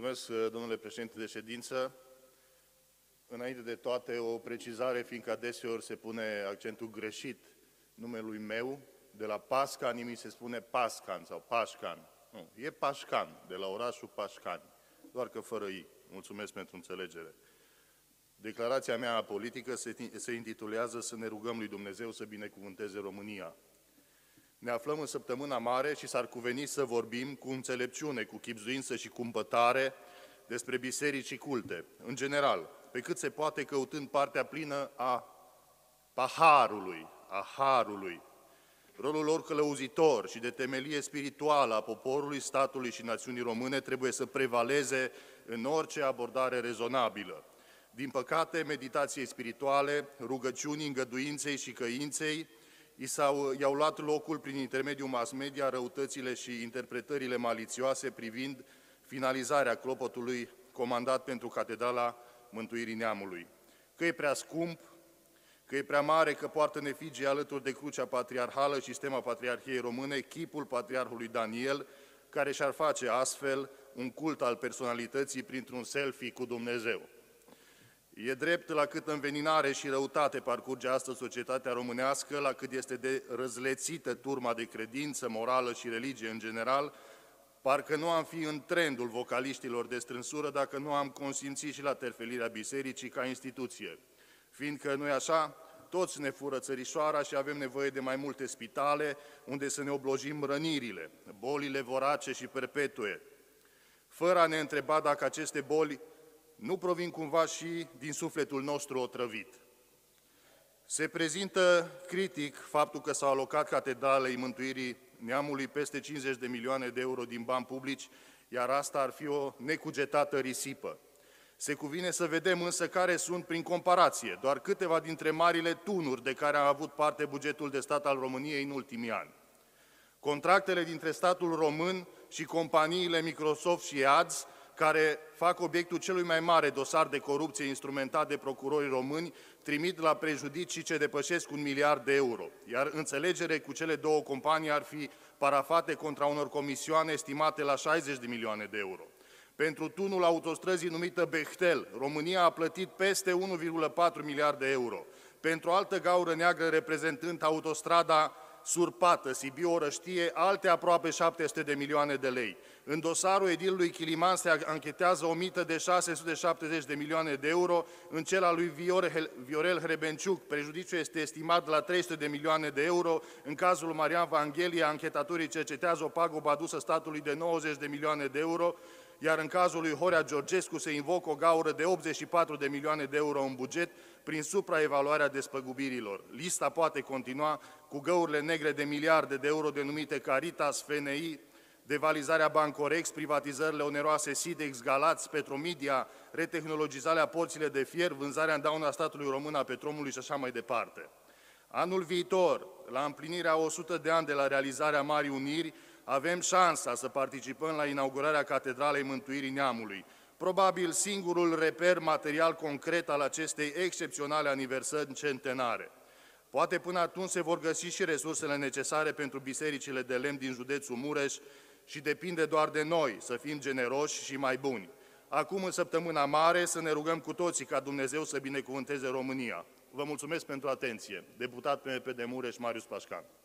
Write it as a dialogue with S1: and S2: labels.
S1: Mulțumesc, uh, domnule președinte de ședință. Înainte de toate, o precizare, fiindcă adeseori se pune accentul greșit numelui meu, de la Pasca, nimic se spune Pascan sau Pașcan. Nu, e Pașcan, de la orașul Pașcani, doar că fără I. Mulțumesc pentru înțelegere. Declarația mea politică se, se intitulează Să ne rugăm lui Dumnezeu să binecuvânteze România. Ne aflăm în săptămâna mare și s-ar cuveni să vorbim cu înțelepciune, cu chipzuință și cu împătare despre biserici și culte, în general, pe cât se poate căutând partea plină a paharului, a harului, rolul lor călăuzitor și de temelie spirituală a poporului, statului și națiunii române trebuie să prevaleze în orice abordare rezonabilă. Din păcate, meditației spirituale, rugăciunii, îngăduinței și căinței, i s-au, i-au luat locul prin intermediul mass media răutățile și interpretările malițioase privind finalizarea clopotului comandat pentru Catedrala Mântuirii Neamului. Că e prea scump, că e prea mare, că poartă nefigii alături de crucea patriarhală și stema Patriarhiei Române, chipul Patriarhului Daniel, care și-ar face astfel un cult al personalității printr-un selfie cu Dumnezeu. E drept la cât înveninare și răutate parcurge astăzi societatea românească, la cât este de răzlețită turma de credință, morală și religie în general, parcă nu am fi în trendul vocaliștilor de strânsură dacă nu am consimțit și la terfelirea bisericii ca instituție. Fiindcă nu așa, toți ne fură țărișoara și avem nevoie de mai multe spitale unde să ne oblojim rănirile, bolile vorace și perpetue, fără a ne întreba dacă aceste boli nu provin cumva și din sufletul nostru otrăvit. Se prezintă critic faptul că s-a alocat catedralei mântuirii neamului peste 50 de milioane de euro din bani publici, iar asta ar fi o necugetată risipă. Se cuvine să vedem însă care sunt prin comparație, doar câteva dintre marile tunuri de care a avut parte bugetul de stat al României în ultimii ani. Contractele dintre statul român și companiile Microsoft și EADS care fac obiectul celui mai mare dosar de corupție instrumentat de procurorii români, trimit la prejudicii ce depășesc un miliard de euro, iar înțelegere cu cele două companii ar fi parafate contra unor comisioane estimate la 60 de milioane de euro. Pentru tunul autostrăzii numită Bechtel, România a plătit peste 1,4 miliarde de euro. Pentru altă gaură neagră reprezentând autostrada Surpată, Sibiu Orăștie, alte aproape 700 de milioane de lei. În dosarul edilului Chiliman se anchetează o mită de 670 de milioane de euro, în cel al lui Viorel Hrebenciuc. Prejudiciul este estimat la 300 de milioane de euro. În cazul Marian Vanghelie, anchetatorii cercetează o pagubă adusă statului de 90 de milioane de euro iar în cazul lui Horea Georgescu se invocă o gaură de 84 de milioane de euro în buget prin supraevaluarea despăgubirilor. Lista poate continua cu găurile negre de miliarde de euro denumite Caritas, FNI, devalizarea Bancorex, privatizările oneroase Sidex, Galați, Petromidia, retehnologizarea porțile de fier, vânzarea în dauna statului român a petromului și așa mai departe. Anul viitor, la împlinirea 100 de ani de la realizarea Marii Uniri, avem șansa să participăm la inaugurarea Catedralei Mântuirii Neamului, probabil singurul reper material concret al acestei excepționale aniversări centenare. Poate până atunci se vor găsi și resursele necesare pentru bisericile de lemn din județul Mureș și depinde doar de noi să fim generoși și mai buni. Acum, în săptămâna mare, să ne rugăm cu toții ca Dumnezeu să binecuvânteze România. Vă mulțumesc pentru atenție. Deputat PMP de Mureș, Marius Pașcan.